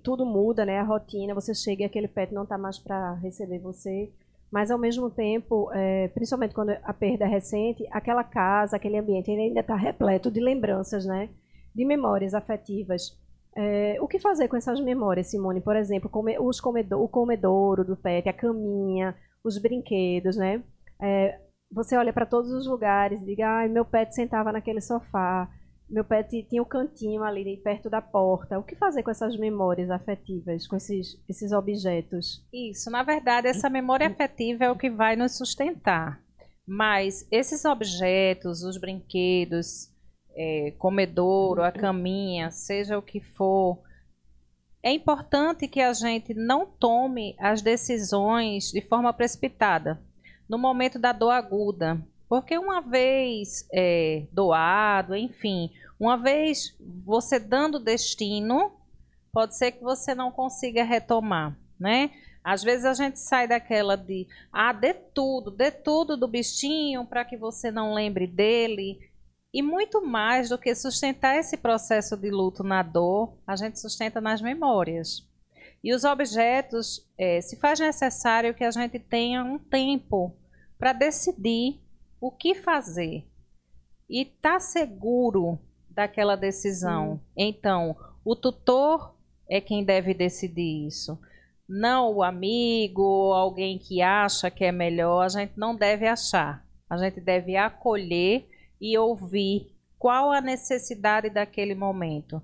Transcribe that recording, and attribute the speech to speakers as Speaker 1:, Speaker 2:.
Speaker 1: tudo muda, né? A rotina, você chega e aquele pet não está mais para receber você. Mas, ao mesmo tempo, é, principalmente quando a perda é recente, aquela casa, aquele ambiente ainda está repleto de lembranças, né? De memórias afetivas. É, o que fazer com essas memórias, Simone? Por exemplo, come, os comedor, o comedouro do pet, a caminha, os brinquedos, né? É, você olha para todos os lugares, diga, ai, meu pet sentava naquele sofá, meu pet tinha o um cantinho ali perto da porta. O que fazer com essas memórias afetivas, com esses, esses objetos?
Speaker 2: Isso, na verdade, essa memória afetiva é o que vai nos sustentar. Mas esses objetos, os brinquedos, é, comedouro, a caminha, seja o que for, é importante que a gente não tome as decisões de forma precipitada. No momento da dor aguda, porque uma vez é, doado, enfim, uma vez você dando destino, pode ser que você não consiga retomar, né? Às vezes a gente sai daquela de, ah, dê tudo, dê tudo do bichinho para que você não lembre dele. E muito mais do que sustentar esse processo de luto na dor, a gente sustenta nas memórias. E os objetos, é, se faz necessário que a gente tenha um tempo para decidir o que fazer e tá seguro daquela decisão. Hum. Então, o tutor é quem deve decidir isso. Não o amigo, alguém que acha que é melhor, a gente não deve achar. A gente deve acolher e ouvir qual a necessidade daquele momento.